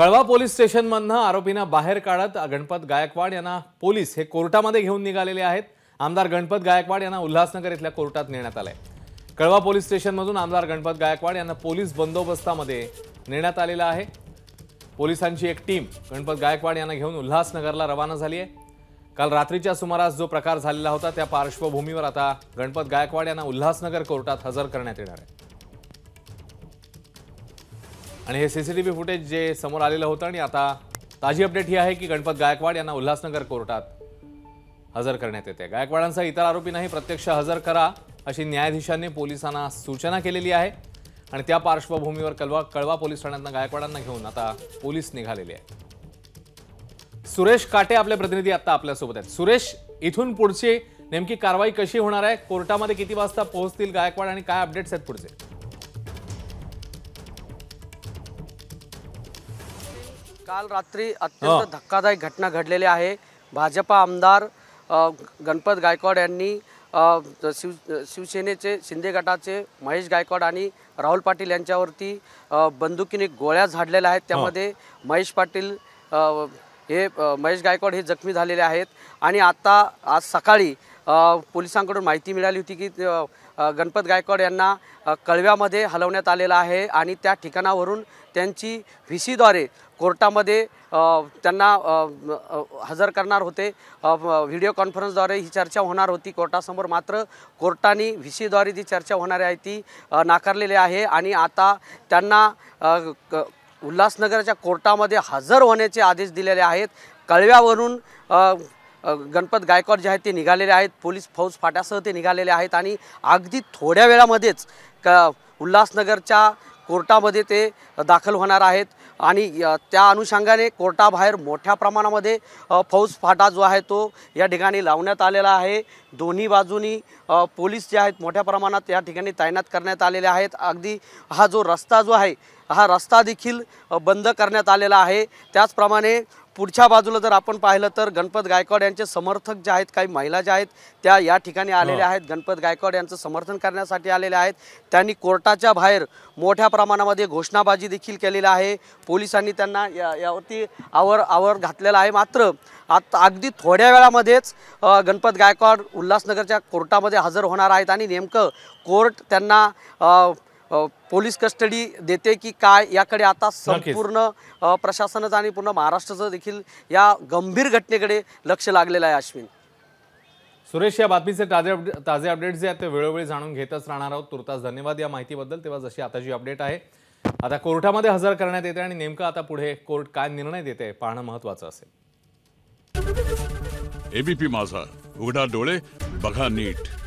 कळवा पोलीस स्टेशनमधनं आरोपींना बाहेर काढत गणपत गायकवाड यांना पोलीस हे कोर्टामध्ये घेऊन निघालेले आहेत आमदार गणपत गायकवाड यांना उल्हासनगर इथल्या कोर्टात नेण्यात आलंय कळवा पोलीस स्टेशनमधून आमदार गणपत गायकवाड यांना पोलीस बंदोबस्तामध्ये नेण्यात आलेला आहे पोलिसांची एक टीम गणपत गायकवाड यांना घेऊन उल्हासनगरला रवाना झाली आहे काल रात्रीच्या सुमारास जो प्रकार झालेला होता त्या पार्श्वभूमीवर आता गणपत गायकवाड यांना उल्हासनगर कोर्टात हजर करण्यात येणार आहे आणि हे सीसीटीव्ही फुटेज जे समोर आलेलं होतं आणि आता ताजी अपडेट ही आहे की गणपत गायकवाड यांना उल्हासनगर कोर्टात हजर करण्यात येते गायकवाडांचा इतर आरोपी नाही प्रत्यक्ष हजर करा अशी न्यायाधीशांनी पोलिसांना सूचना केलेली आहे आणि त्या पार्श्वभूमीवर कळवा कळवा पोलीस ठाण्यातनं गायकवाडांना घेऊन आता पोलीस निघालेले आहेत सुरेश काटे आपले प्रतिनिधी आता आपल्यासोबत आहेत सुरेश इथून पुढची नेमकी कारवाई कशी होणार आहे कोर्टामध्ये किती वाजता पोहोचतील गायकवाड आणि काय अपडेट्स आहेत पुढचे काल रात्री अत्यंत धक्कादायक घटना घडलेली आहे भाजपा आमदार गणपत गायकवाड यांनी शिव शिवसेनेचे शिंदे गटाचे महेश गायकवाड आणि राहुल पाटील यांच्यावरती बंदुकीने गोळ्या झाडलेल्या आहेत त्यामध्ये महेश पाटील हे महेश गायकवाड हे जखमी झालेले आहेत आणि आता आज सकाळी पोलिसांकडून माहिती मिळाली होती की गणपत गायकवाड यांना कळव्यामध्ये हलवण्यात आलेलं आहे आणि त्या ठिकाणावरून त्यांची व्ही सीद्वारे कोर्टामध्ये त्यांना हजर करणार होते व्हिडिओ कॉन्फरन्सद्वारे ही चर्चा होणार होती कोर्टासमोर मात्र कोर्टाने व्ही सीद्वारे जी चर्चा होणारी आहे ती नाकारलेली आहे आणि आता त्यांना उल्हासनगरच्या कोर्टामध्ये हजर होण्याचे आदेश दिलेले आहेत कळव्यावरून गणपत गायकवाड जे आहेत ते निघालेले आहेत पोलीस फौज फाट्यासह ते निघालेले आहेत आणि अगदी थोड्या वेळामध्येच क उल्हासनगरच्या कोर्टामध्ये ते दाखल होणार आहेत आणि त्या अनुषंगाने कोर्टाबाहेर मोठ्या प्रमाणामध्ये फौज फाटा जो आहे तो या ठिकाणी लावण्यात आलेला आहे दोन्ही बाजूनी पोलीस जे आहेत मोठ्या प्रमाणात या ठिकाणी तैनात करण्यात आलेले आहेत अगदी हा जो रस्ता जो आहे हा रस्ता देखील बंद करण्यात आलेला आहे त्याचप्रमाणे पुढच्या बाजूला जर आपण पाहिलं तर गणपत गायकवाड यांचे समर्थक जे आहेत काही महिला ज्या आहेत त्या या ठिकाणी आलेल्या हो. आहेत गणपत गायकवाड यांचं समर्थन करण्यासाठी आलेल्या आहेत त्यांनी कोर्टाच्या बाहेर मोठ्या प्रमाणामध्ये घोषणाबाजी देखील केलेली आहे पोलिसांनी त्यांना या यावरती आवर आवर घातलेला आहे मात्र आता अगदी थोड्या वेळामध्येच गणपत गायकवाड उल्हासनगरच्या कोर्टामध्ये हजर होणार आहेत आणि नेमकं कोर्ट त्यांना पोलीस कस्टडी देते की काय याकडे आता संपूर्ण प्रशासनाचं आणि पूर्ण महाराष्ट्राचं देखील या गंभीर घटनेकडे लक्ष लागलेलं आहे अश्विन सुरेश या बातमीचे ताजे ताजे अपडेट जे आहेत ते वेळोवेळी जाणून घेतच राहणार आहोत तुर्तास धन्यवाद या माहितीबद्दल तेव्हा जशी आता जी अपडेट आहे आता कोर्टामध्ये हजर करण्यात येते आणि नेमकं आता पुढे कोर्ट काय निर्णय देते पाहणं महत्वाचं असेल एबीपी माझा उघडा डोळे बघा नीट